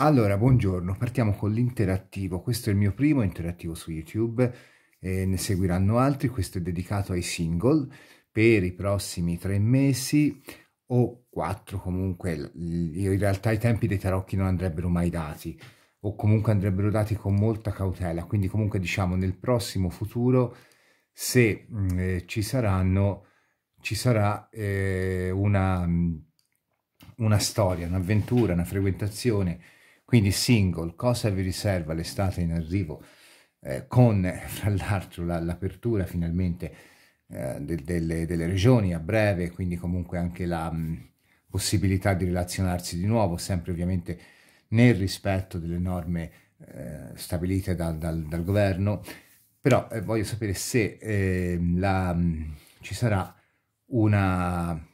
Allora, buongiorno, partiamo con l'interattivo. Questo è il mio primo interattivo su YouTube, eh, ne seguiranno altri. Questo è dedicato ai single per i prossimi tre mesi o quattro comunque. In realtà i tempi dei tarocchi non andrebbero mai dati o comunque andrebbero dati con molta cautela. Quindi comunque diciamo nel prossimo futuro, se mm, eh, ci saranno, ci sarà eh, una, mm, una storia, un'avventura, una frequentazione quindi single, cosa vi riserva l'estate in arrivo? Eh, con, eh, fra l'altro, la, l'apertura finalmente eh, de, delle, delle, regioni a breve, quindi comunque anche la mh, mm, possibilità di relazionarsi di nuovo, sempre ovviamente nel rispetto delle norme eh, stabilite da, dal, dal, governo. Però eh, voglio sapere se ehm, la, mh, mm, ci sarà una,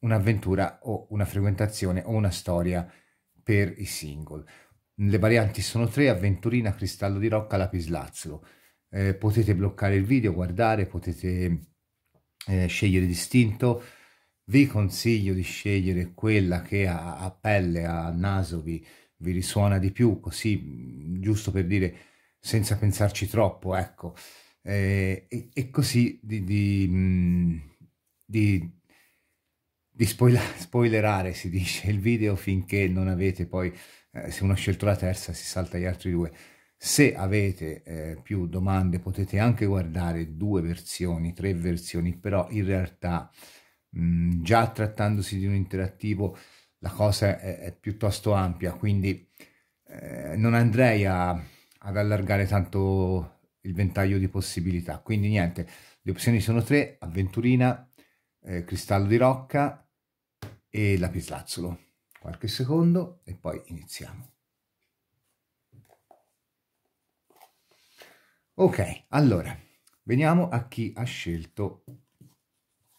un'avventura o una frequentazione o una storia per i single. Le varianti sono tre, Avventurina, Cristallo di Rocca, Lapislazzolo. Eh, potete bloccare il video, guardare, potete eh, scegliere distinto. Vi consiglio di scegliere quella che a, a pelle, a naso vi, vi, risuona di più, così giusto per dire senza pensarci troppo, ecco. Eh, e, e, così di, di, di di spoiler- spoilerare, si dice, il video finché non avete poi, eh, se uno ha scelto la terza si salta gli altri due. Se avete eh, più domande potete anche guardare due versioni, tre versioni, però in realtà mh, mm, già trattandosi di un interattivo la cosa è, è piuttosto ampia, quindi eh, non andrei a, ad allargare tanto il ventaglio di possibilità. Quindi niente, le opzioni sono tre, avventurina, eh, cristallo di rocca, e lapislazzolo. Qualche secondo e poi iniziamo. Ok, allora, veniamo a chi ha scelto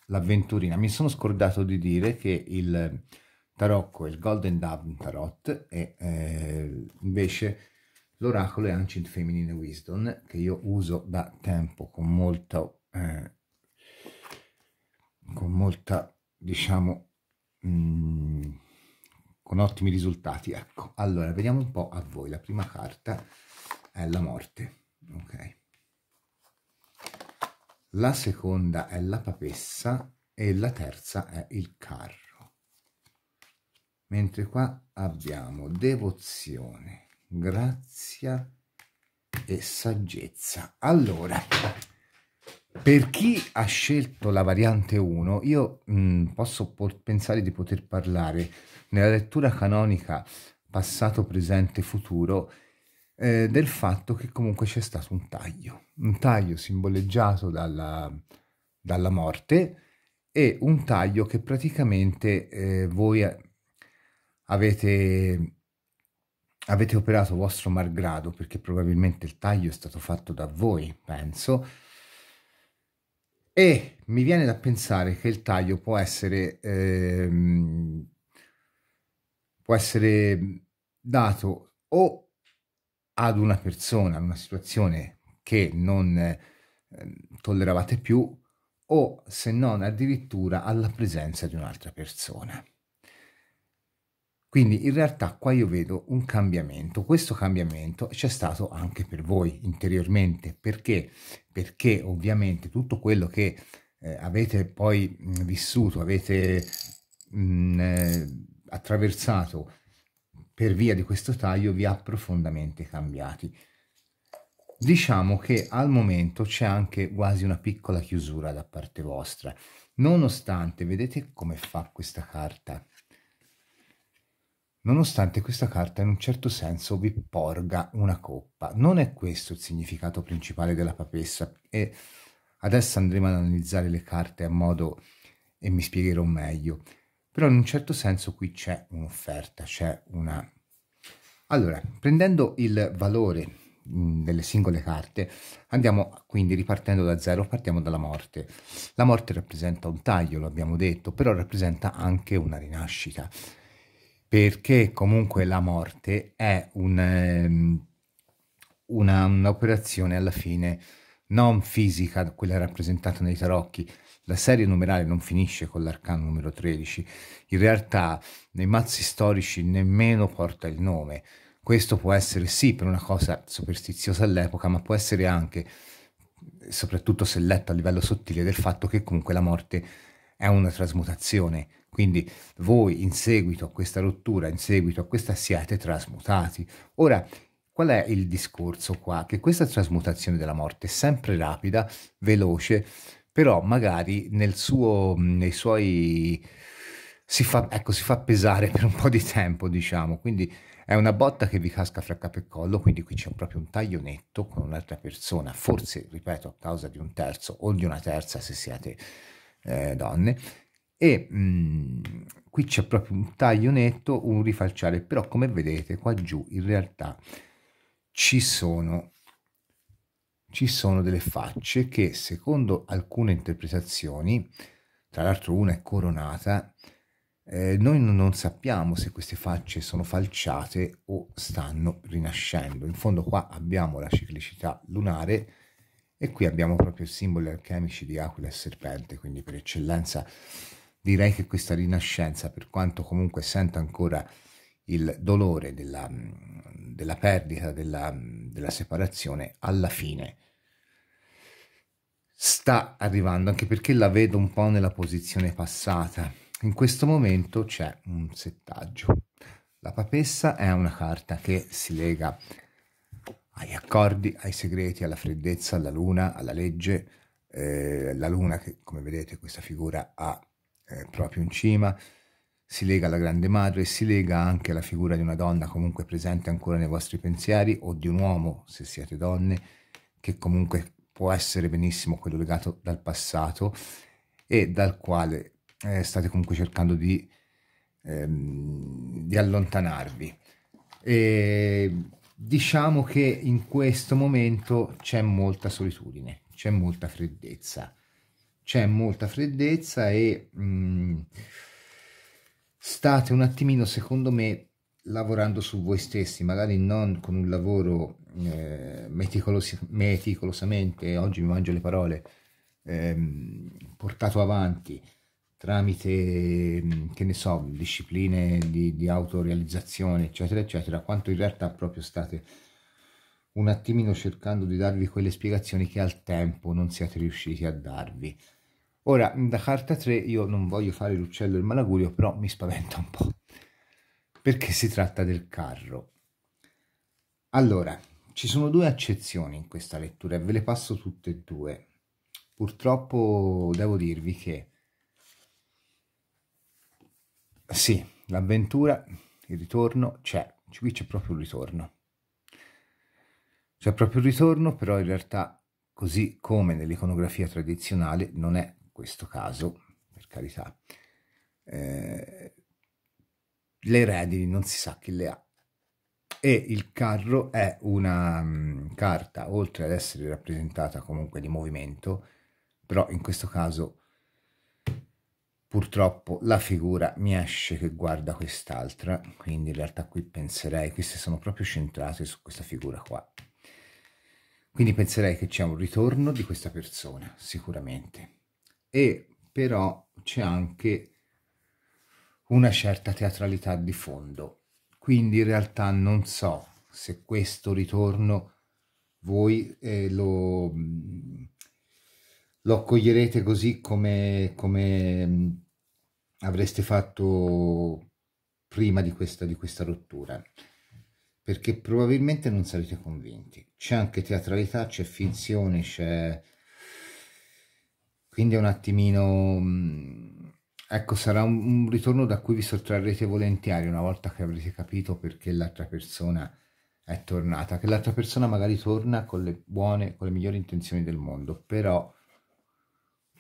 l'avventurina. Mi sono scordato di dire che il tarocco, il Golden Dawn Tarot, è eh, invece l'oracolo è Ancient Feminine Wisdom, che io uso da tempo con molta... Eh, con molta diciamo Mm, con ottimi risultati. Ecco, allora vediamo un po' a voi. La prima carta è la morte, ok? La seconda è la papessa e la terza è il carro. Mentre qua abbiamo devozione, grazia e saggezza. Allora, per chi ha scelto la variante 1, io mh, posso pensare di poter parlare nella lettura canonica passato, presente, futuro eh, del fatto che comunque c'è stato un taglio, un taglio simboleggiato dalla, dalla morte e un taglio che praticamente eh, voi avete, avete operato vostro malgrado, perché probabilmente il taglio è stato fatto da voi, penso, e mi viene da pensare che il taglio può essere, ehm, può essere dato o ad una persona, una situazione che non eh, tolleravate più, o se non addirittura alla presenza di un'altra persona. Quindi in realtà qua io vedo un cambiamento, questo cambiamento c'è stato anche per voi interiormente, perché? Perché ovviamente tutto quello che eh, avete poi mh, vissuto, avete mh, eh, attraversato per via di questo taglio vi ha profondamente cambiati. Diciamo che al momento c'è anche quasi una piccola chiusura da parte vostra, nonostante, vedete come fa questa carta? nonostante questa carta in un certo senso vi porga una coppa. Non è questo il significato principale della papessa e adesso andremo ad analizzare le carte a modo e mi spiegherò meglio. Però in un certo senso qui c'è un'offerta, c'è una... Allora, prendendo il valore delle singole carte, andiamo quindi ripartendo da zero, partiamo dalla morte. La morte rappresenta un taglio, lo abbiamo detto, però rappresenta anche una rinascita perché comunque la morte è un, ehm, una, un'operazione alla fine non fisica, quella rappresentata nei tarocchi. La serie numerale non finisce con l'arcano numero 13, in realtà nei mazzi storici nemmeno porta il nome. Questo può essere sì per una cosa superstiziosa all'epoca, ma può essere anche, soprattutto se letto a livello sottile, del fatto che comunque la morte è una trasmutazione, quindi voi in seguito a questa rottura, in seguito a questa siete trasmutati. Ora, qual è il discorso qua? Che questa trasmutazione della morte è sempre rapida, veloce, però magari nel suo, nei suoi... Si fa, ecco, si fa pesare per un po' di tempo, diciamo, quindi è una botta che vi casca fra capo e collo, quindi qui c'è proprio un taglio netto con un'altra persona, forse, ripeto, a causa di un terzo o di una terza se siete eh, donne, e mh, mm, qui c'è proprio un taglio netto, un rifalciare, però come vedete qua giù in realtà ci sono, ci sono delle facce che secondo alcune interpretazioni, tra l'altro una è coronata, eh, noi non sappiamo se queste facce sono falciate o stanno rinascendo. In fondo qua abbiamo la ciclicità lunare e qui abbiamo proprio i simboli alchemici di Aquila e Serpente, quindi per eccellenza direi che questa rinascenza, per quanto comunque senta ancora il dolore della, della perdita, della, della, separazione, alla fine sta arrivando, anche perché la vedo un po' nella posizione passata. In questo momento c'è un settaggio. La papessa è una carta che si lega agli accordi, ai segreti, alla freddezza, alla luna, alla legge. Eh, la luna che, come vedete, questa figura ha eh, proprio in cima, si lega alla grande madre e si lega anche alla figura di una donna comunque presente ancora nei vostri pensieri o di un uomo, se siete donne, che comunque può essere benissimo quello legato dal passato e dal quale eh, state comunque cercando di, ehm, di allontanarvi. E diciamo che in questo momento c'è molta solitudine, c'è molta freddezza c'è molta freddezza e mh, mm, state un attimino, secondo me, lavorando su voi stessi, magari non con un lavoro eh, meticolos meticolosamente, oggi mi mangio le parole, ehm, portato avanti tramite, mm, che ne so, discipline di, di autorealizzazione, eccetera, eccetera, quanto in realtà proprio state un attimino cercando di darvi quelle spiegazioni che al tempo non siete riusciti a darvi. Ora, da carta 3 io non voglio fare l'uccello e il malagurio, però mi spaventa un po', perché si tratta del carro. Allora, ci sono due accezioni in questa lettura e ve le passo tutte e due. Purtroppo devo dirvi che sì, l'avventura, il ritorno c'è, qui c'è proprio il ritorno. C'è proprio il ritorno, però in realtà così come nell'iconografia tradizionale non è questo caso, per carità, eh, le redini non si sa chi le ha. E il carro è una mh, mm, carta, oltre ad essere rappresentata comunque di movimento, però in questo caso purtroppo la figura mi esce che guarda quest'altra, quindi in realtà qui penserei, queste sono proprio centrate su questa figura qua. Quindi penserei che c'è un ritorno di questa persona, sicuramente e però c'è anche una certa teatralità di fondo. Quindi in realtà non so se questo ritorno voi eh, lo, lo accoglierete così come, come mm, avreste fatto prima di questa, di questa rottura perché probabilmente non sarete convinti. C'è anche teatralità, c'è finzione, c'è quindi è un attimino, mm, ecco, sarà un, un ritorno da cui vi sottrarrete volentieri una volta che avrete capito perché l'altra persona è tornata, che l'altra persona magari torna con le buone, con le migliori intenzioni del mondo, però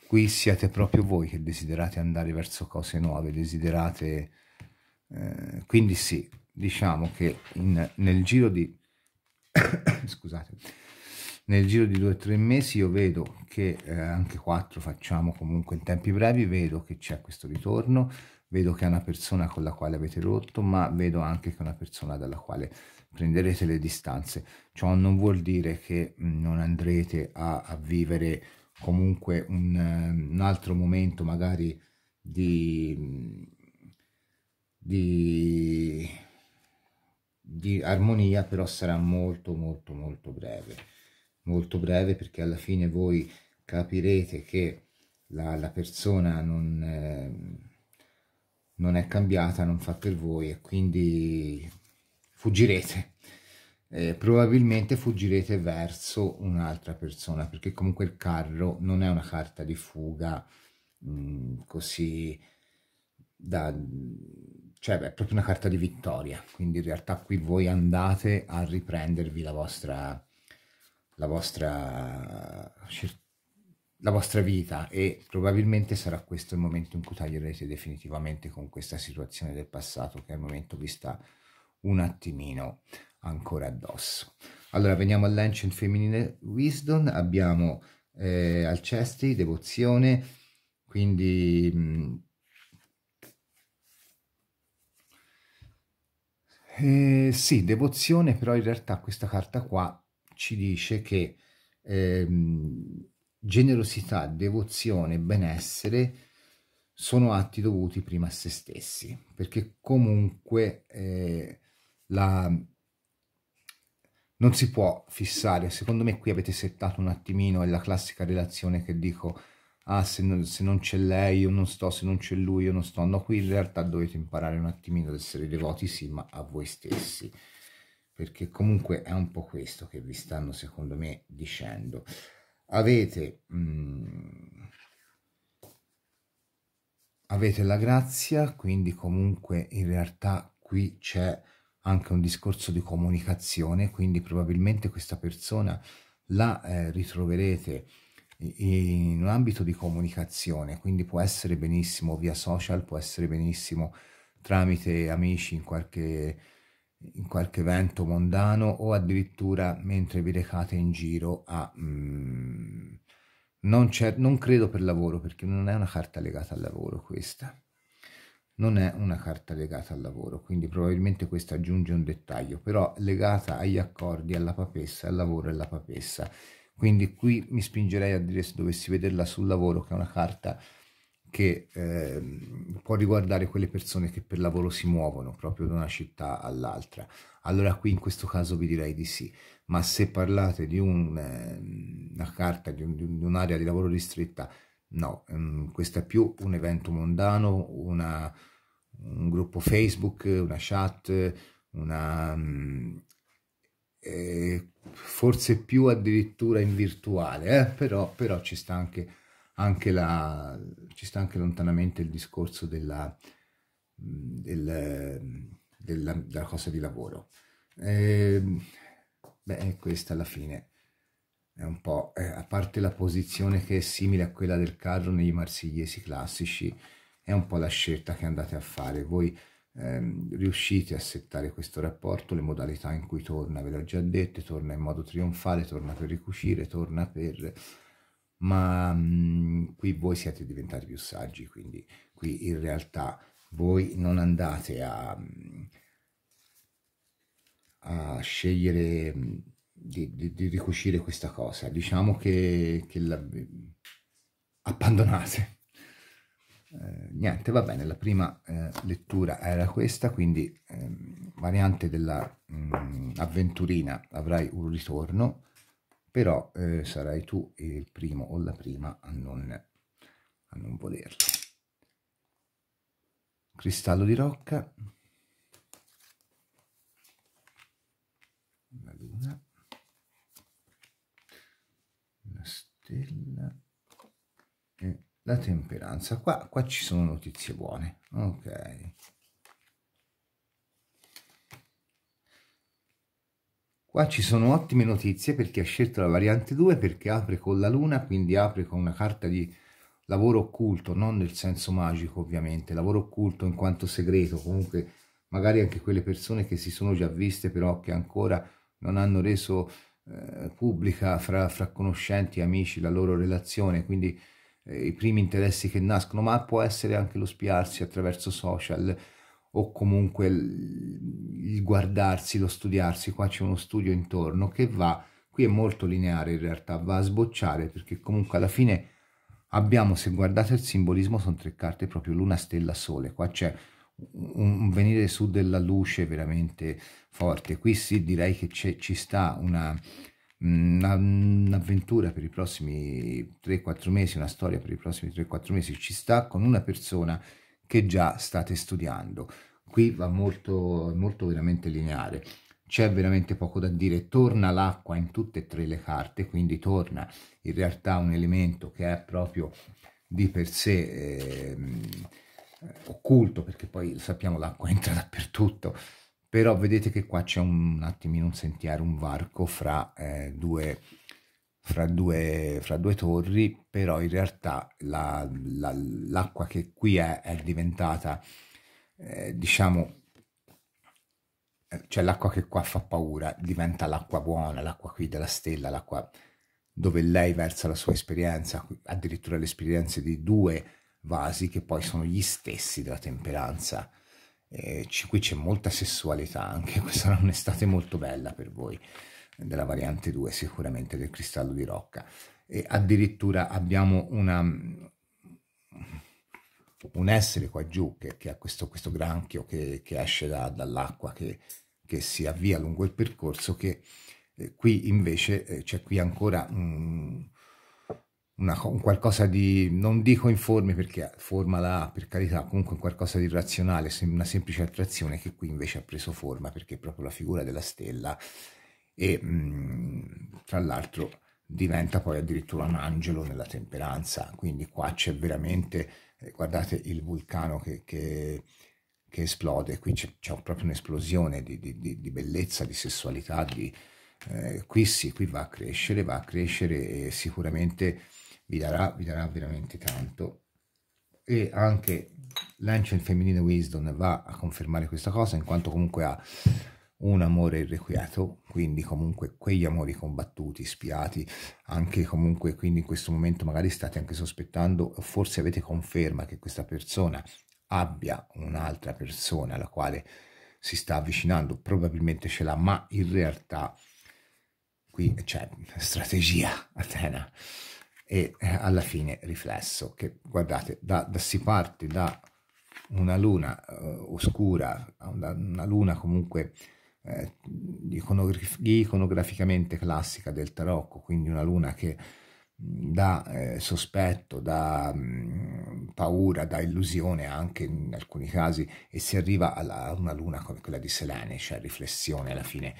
qui siete proprio voi che desiderate andare verso cose nuove, desiderate... Eh, quindi sì, diciamo che in, nel giro di... scusate, nel giro di due o tre mesi io vedo che eh, anche quattro facciamo comunque in tempi brevi vedo che c'è questo ritorno vedo che è una persona con la quale avete rotto ma vedo anche che è una persona dalla quale prenderete le distanze ciò non vuol dire che mm, non andrete a, a vivere comunque un, eh, un, altro momento magari di, mm, di di armonia però sarà molto molto molto breve molto breve perché alla fine voi capirete che la, la persona non, eh, non, è cambiata, non fa per voi e quindi fuggirete. Eh, probabilmente fuggirete verso un'altra persona perché comunque il carro non è una carta di fuga mh, mm, così da cioè beh, è proprio una carta di vittoria quindi in realtà qui voi andate a riprendervi la vostra la vostra, la vostra vita e probabilmente sarà questo il momento in cui taglierete definitivamente con questa situazione del passato che al momento vi sta un attimino ancora addosso. Allora veniamo all'Ancient Feminine Wisdom, abbiamo eh, Alcesti, Devozione, quindi mh, mm, eh, sì, devozione, però in realtà questa carta qua ci dice che ehm, generosità, devozione, benessere sono atti dovuti prima a se stessi, perché comunque eh, la, non si può fissare. Secondo me qui avete settato un attimino, è la classica relazione che dico, ah se non, non c'è lei io non sto, se non c'è lui io non sto. No, qui in realtà dovete imparare un attimino ad essere devoti, sì, ma a voi stessi perché comunque è un po' questo che vi stanno secondo me dicendo. Avete, mh, mm, avete la grazia, quindi comunque in realtà qui c'è anche un discorso di comunicazione, quindi probabilmente questa persona la eh, ritroverete in un ambito di comunicazione, quindi può essere benissimo via social, può essere benissimo tramite amici in qualche in qualche evento mondano o addirittura mentre vi recate in giro a... Mm, non, non credo per lavoro perché non è una carta legata al lavoro questa non è una carta legata al lavoro, quindi probabilmente questa aggiunge un dettaglio, però legata agli accordi, alla papessa, al lavoro e alla papessa. Quindi qui mi spingerei a dire se dovessi vederla sul lavoro, che è una carta che eh, può riguardare quelle persone che per lavoro si muovono proprio da una città all'altra. Allora qui in questo caso vi direi di sì, ma se parlate di un, ehm, una carta, di, un'area un di lavoro ristretta, no, ehm, questo è più un evento mondano, una, un gruppo Facebook, una chat, una, ehm, eh, forse più addirittura in virtuale, eh, però, però ci sta anche anche la, ci sta anche lontanamente il discorso della, del, della, della cosa di lavoro. Eh, beh, questa alla fine è un po', eh, a parte la posizione che è simile a quella del carro negli marsigliesi classici, è un po' la scelta che andate a fare. Voi ehm, riuscite a settare questo rapporto, le modalità in cui torna, ve l'ho già detto, torna in modo trionfale, torna per ricucire, torna per ma mh, mm, qui voi siete diventati più saggi, quindi qui in realtà voi non andate a, mm, a scegliere mm, di, di, di, ricucire questa cosa, diciamo che, che la, abbandonate. Eh, niente, va bene, la prima eh, lettura era questa, quindi ehm, variante della mh, avventurina avrai un ritorno però eh, sarai tu il primo o la prima a non, a non volerlo. Cristallo di rocca, la luna, la stella e la temperanza. Qua, qua ci sono notizie buone, ok. Qua ci sono ottime notizie per chi ha scelto la variante 2 perché apre con la luna, quindi apre con una carta di lavoro occulto, non nel senso magico ovviamente, lavoro occulto in quanto segreto, comunque magari anche quelle persone che si sono già viste però che ancora non hanno reso eh, pubblica fra, fra conoscenti e amici la loro relazione, quindi eh, i primi interessi che nascono, ma può essere anche lo spiarsi attraverso social, o comunque il guardarsi, lo studiarsi, qua c'è uno studio intorno che va, qui è molto lineare in realtà, va a sbocciare perché comunque alla fine abbiamo, se guardate il simbolismo, sono tre carte proprio luna, stella, sole, qua c'è un venire su della luce veramente forte, qui sì direi che ci sta mm, una un'avventura per i prossimi 3-4 mesi, una storia per i prossimi 3-4 mesi, ci sta con una persona che già state studiando qui va molto, molto veramente lineare. C'è veramente poco da dire, torna l'acqua in tutte e tre le carte, quindi torna in realtà un elemento che è proprio di per sé eh, occulto, perché poi sappiamo l'acqua entra dappertutto, però vedete che qua c'è un, un, attimino un sentiero, un varco fra, eh, due, fra, due, fra due torri, però in realtà l'acqua la, la, che qui è, è diventata eh, diciamo, cioè l'acqua che qua fa paura diventa l'acqua buona, l'acqua qui della stella, l'acqua dove lei versa la sua esperienza, addirittura le esperienze di due vasi che poi sono gli stessi della temperanza. Eh, qui c'è molta sessualità, anche questa è un'estate molto bella per voi, della variante 2 sicuramente del cristallo di rocca. E addirittura abbiamo una, un essere qua giù che, che ha questo, questo granchio che, che esce da, dall'acqua, che, che, si avvia lungo il percorso, che eh, qui invece eh, c'è qui ancora un, mm, una, un, qualcosa di, non dico informe perché forma la A per carità, comunque un qualcosa di razionale, una semplice attrazione che qui invece ha preso forma perché è proprio la figura della stella e mh, mm, tra l'altro diventa poi addirittura un angelo nella temperanza, quindi qua c'è veramente eh, guardate il vulcano che, che, che esplode, qui c'è, proprio un'esplosione di, di, di, bellezza, di sessualità, di, eh, qui sì, qui va a crescere, va a crescere e sicuramente vi darà, vi darà veramente tanto. E anche l'Ancient Feminine Wisdom va a confermare questa cosa, in quanto comunque ha un amore irrequieto, quindi comunque quegli amori combattuti, spiati, anche comunque quindi in questo momento magari state anche sospettando, forse avete conferma che questa persona abbia un'altra persona alla quale si sta avvicinando, probabilmente ce l'ha, ma in realtà qui c'è strategia Atena e eh, alla fine riflesso che guardate da, da si parte da una luna uh, oscura, da una luna comunque eh, iconograficamente classica del tarocco, quindi una luna che da eh, sospetto, da mh, paura, da illusione anche in alcuni casi e si arriva alla, a una luna come quella di Selene, cioè riflessione alla fine.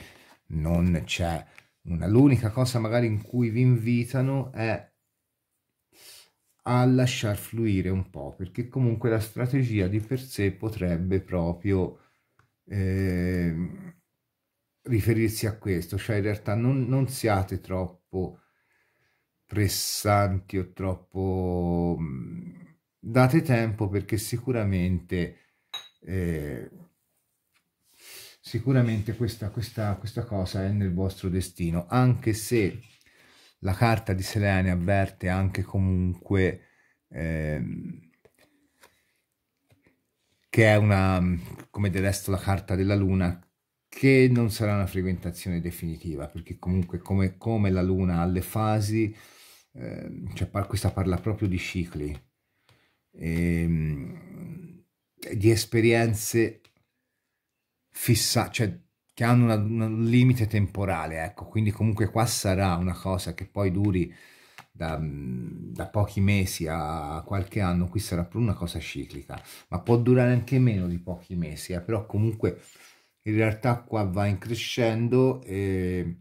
Non c'è una... L'unica cosa magari in cui vi invitano è a lasciar fluire un po', perché comunque la strategia di per sé potrebbe proprio... Eh, riferirsi a questo, cioè in realtà non, non siate troppo pressanti o troppo... Mm, date tempo perché sicuramente... Eh, sicuramente questa, questa, questa cosa è nel vostro destino, anche se la carta di Selene avverte anche comunque ehm, che è una, come del resto la carta della luna, che non sarà una frequentazione definitiva, perché comunque come, come la Luna ha le fasi, eh, cioè questa parla proprio di cicli, ehm, di esperienze fissate, cioè che hanno una, un limite temporale, ecco, quindi comunque qua sarà una cosa che poi duri da, da, pochi mesi a qualche anno, qui sarà pure una cosa ciclica, ma può durare anche meno di pochi mesi, eh, però comunque in realtà qua va in crescendo e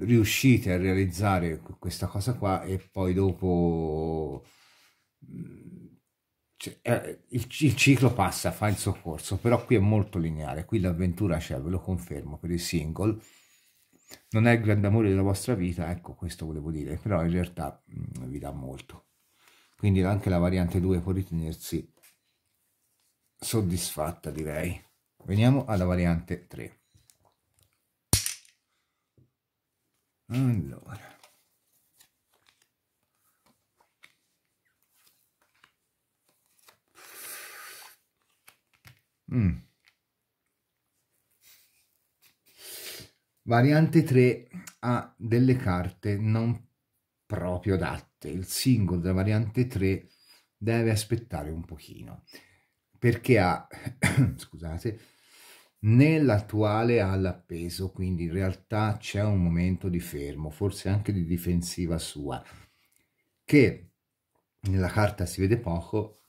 riuscite a realizzare questa cosa qua e poi dopo cioè, eh, il, il, ciclo passa, fa il soccorso, però qui è molto lineare, qui l'avventura c'è, ve lo confermo, per il single non è il grande amore della vostra vita, ecco questo volevo dire, però in realtà mh, vi dà molto. Quindi anche la variante 2 può ritenersi soddisfatta, direi. Veniamo alla variante 3. Allora. Mm. Variante 3 ha delle carte non proprio adatte. Il singolo della variante 3 deve aspettare un pochino perché ha, scusate, nell'attuale all'appeso, quindi in realtà c'è un momento di fermo, forse anche di difensiva sua, che nella carta si vede poco,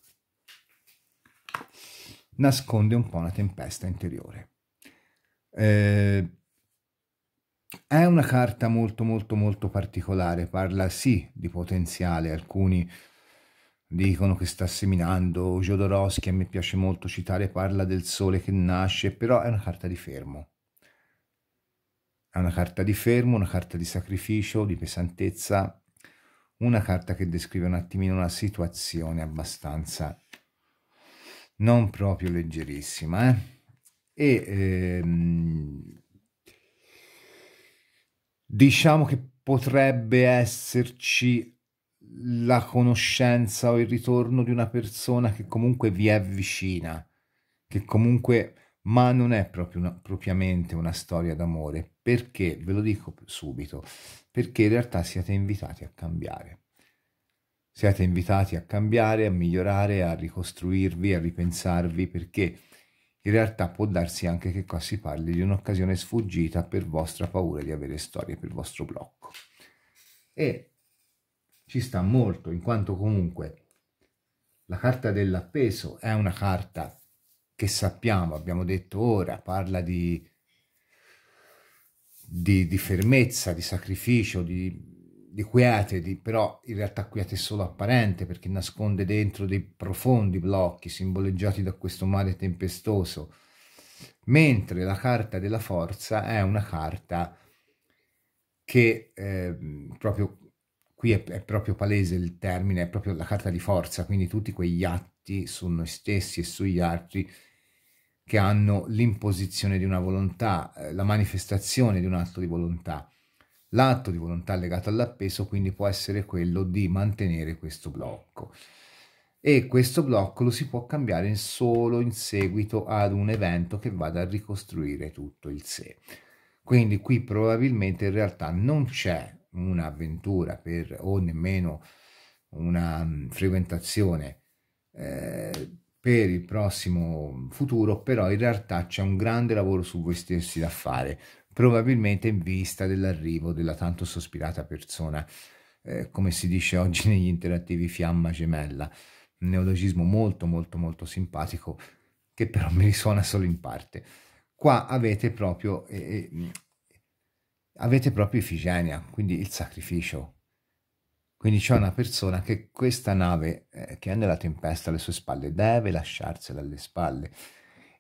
nasconde un po' una tempesta interiore. Eh, è una carta molto molto molto particolare, parla sì di potenziale, alcuni dicono che sta seminando, Jodorowsky a me piace molto citare, parla del sole che nasce, però è una carta di fermo. È una carta di fermo, una carta di sacrificio, di pesantezza, una carta che descrive un attimino una situazione abbastanza non proprio leggerissima. Eh? E ehm, diciamo che potrebbe esserci la conoscenza o il ritorno di una persona che comunque vi è vicina, che comunque, ma non è proprio una, propriamente una storia d'amore, perché, ve lo dico subito, perché in realtà siete invitati a cambiare. Siete invitati a cambiare, a migliorare, a ricostruirvi, a ripensarvi, perché in realtà può darsi anche che qua si parli di un'occasione sfuggita per vostra paura di avere storie, per il vostro blocco. E ci sta molto, in quanto comunque la carta dell'appeso è una carta che sappiamo, abbiamo detto ora, parla di, di, di fermezza, di sacrificio, di, di quiete, di, però in realtà quiete è solo apparente perché nasconde dentro dei profondi blocchi simboleggiati da questo mare tempestoso, mentre la carta della forza è una carta che eh, proprio qui è, è, proprio palese il termine, è proprio la carta di forza, quindi tutti quegli atti su noi stessi e sugli altri che hanno l'imposizione di una volontà, eh, la manifestazione di un atto di volontà. L'atto di volontà legato all'appeso quindi può essere quello di mantenere questo blocco e questo blocco lo si può cambiare solo in seguito ad un evento che vada a ricostruire tutto il sé. Quindi qui probabilmente in realtà non c'è un'avventura per, o nemmeno una mm, frequentazione eh, per il prossimo futuro, però in realtà c'è un grande lavoro su voi stessi da fare, probabilmente in vista dell'arrivo della tanto sospirata persona, eh, come si dice oggi negli interattivi fiamma gemella, un neologismo molto molto molto simpatico che però mi risuona solo in parte. Qua avete proprio eh, eh avete proprio Ifigenia, quindi il sacrificio. Quindi c'è una persona che questa nave eh, che è nella tempesta alle sue spalle deve lasciarsela alle spalle.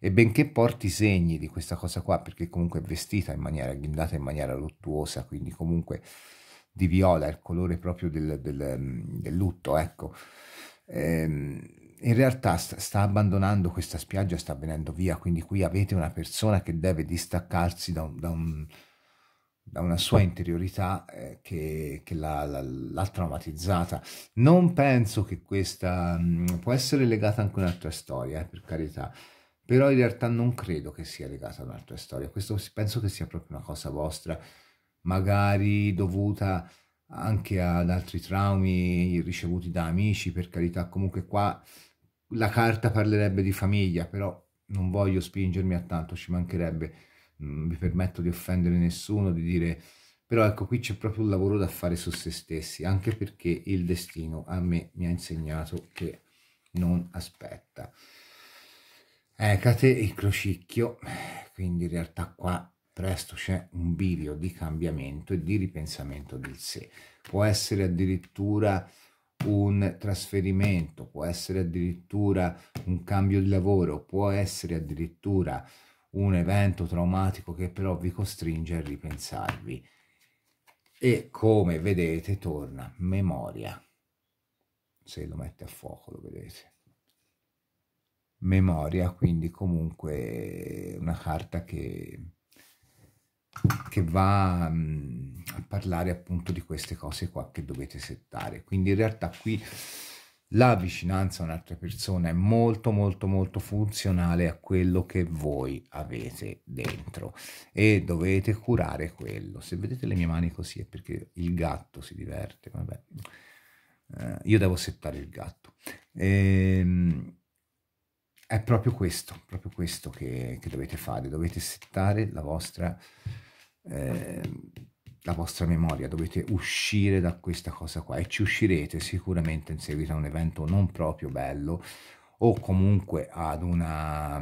E benché porti segni di questa cosa qua, perché comunque è vestita in maniera ghindata, in maniera luttuosa, quindi comunque di viola, il colore proprio del, del, mm, del lutto, ecco, ehm, in realtà sta abbandonando questa spiaggia, sta venendo via, quindi qui avete una persona che deve distaccarsi da un, da un da una sua interiorità eh, che, che l'ha, l'ha, l'ha, traumatizzata. Non penso che questa mh, mm, può essere legata anche a un'altra storia, eh, per carità, però in realtà non credo che sia legata a un'altra storia. Questo penso che sia proprio una cosa vostra, magari dovuta anche ad altri traumi ricevuti da amici, per carità, comunque qua la carta parlerebbe di famiglia, però non voglio spingermi a tanto, ci mancherebbe mi permetto di offendere nessuno, di dire... Però ecco, qui c'è proprio un lavoro da fare su se stessi, anche perché il destino a me mi ha insegnato che non aspetta. Ecate il crocicchio, quindi in realtà qua presto c'è un bivio di cambiamento e di ripensamento del sé. Può essere addirittura un trasferimento, può essere addirittura un cambio di lavoro, può essere addirittura un evento traumatico che però vi costringe a ripensarvi. E come vedete torna memoria. Se lo mette a fuoco lo vedete. Memoria, quindi comunque una carta che, che va mh, mm, a parlare appunto di queste cose qua che dovete settare. Quindi in realtà qui la vicinanza a un'altra persona è molto molto molto funzionale a quello che voi avete dentro e dovete curare quello se vedete le mie mani così è perché il gatto si diverte vabbè eh, io devo settare il gatto ehm è proprio questo, proprio questo che, che, dovete fare, dovete settare la vostra eh, la vostra memoria, dovete uscire da questa cosa qua e ci uscirete sicuramente in seguito a un evento non proprio bello o comunque ad una,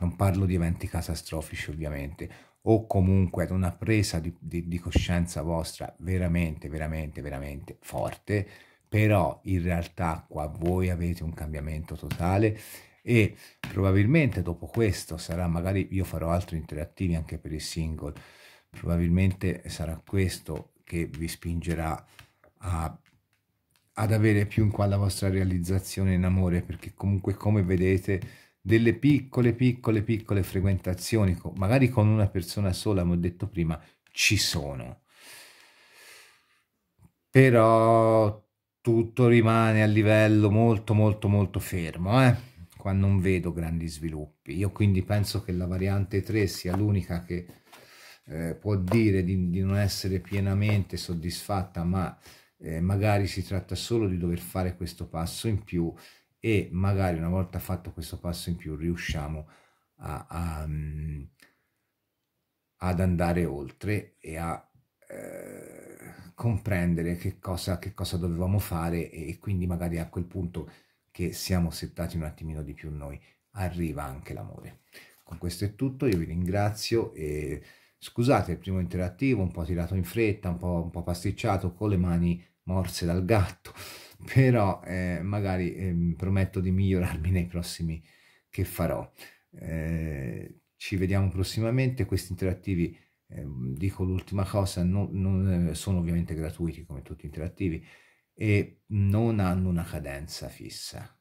non parlo di eventi catastrofici ovviamente, o comunque ad una presa di, di, di coscienza vostra veramente, veramente, veramente forte, però in realtà qua voi avete un cambiamento totale e probabilmente dopo questo sarà magari io farò altri interattivi anche per il single probabilmente sarà questo che vi spingerà a, ad avere più in qua la vostra realizzazione in amore, perché comunque come vedete delle piccole, piccole, piccole frequentazioni, magari con una persona sola, come ho detto prima, ci sono. Però tutto rimane a livello molto, molto, molto fermo, eh? qua non vedo grandi sviluppi. Io quindi penso che la variante 3 sia l'unica che eh, può dire di, di, non essere pienamente soddisfatta, ma eh, magari si tratta solo di dover fare questo passo in più e magari una volta fatto questo passo in più riusciamo a, a, mm, ad andare oltre e a eh, comprendere che cosa, che cosa dovevamo fare e, e quindi magari a quel punto che siamo settati un attimino di più noi arriva anche l'amore. Con questo è tutto, io vi ringrazio e Scusate il primo interattivo, un po' tirato in fretta, un po', un po pasticciato, con le mani morse dal gatto, però eh, magari eh, prometto di migliorarmi nei prossimi che farò. Eh, ci vediamo prossimamente, questi interattivi, ehm, dico l'ultima cosa, non, non, eh, sono ovviamente gratuiti come tutti gli interattivi e non hanno una cadenza fissa,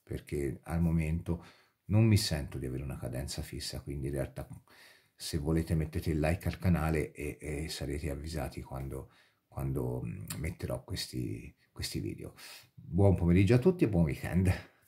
perché al momento non mi sento di avere una cadenza fissa, quindi in realtà se volete mettete il like al canale e, e sarete avvisati quando, quando mm, metterò questi, questi video. Buon pomeriggio a tutti e buon weekend!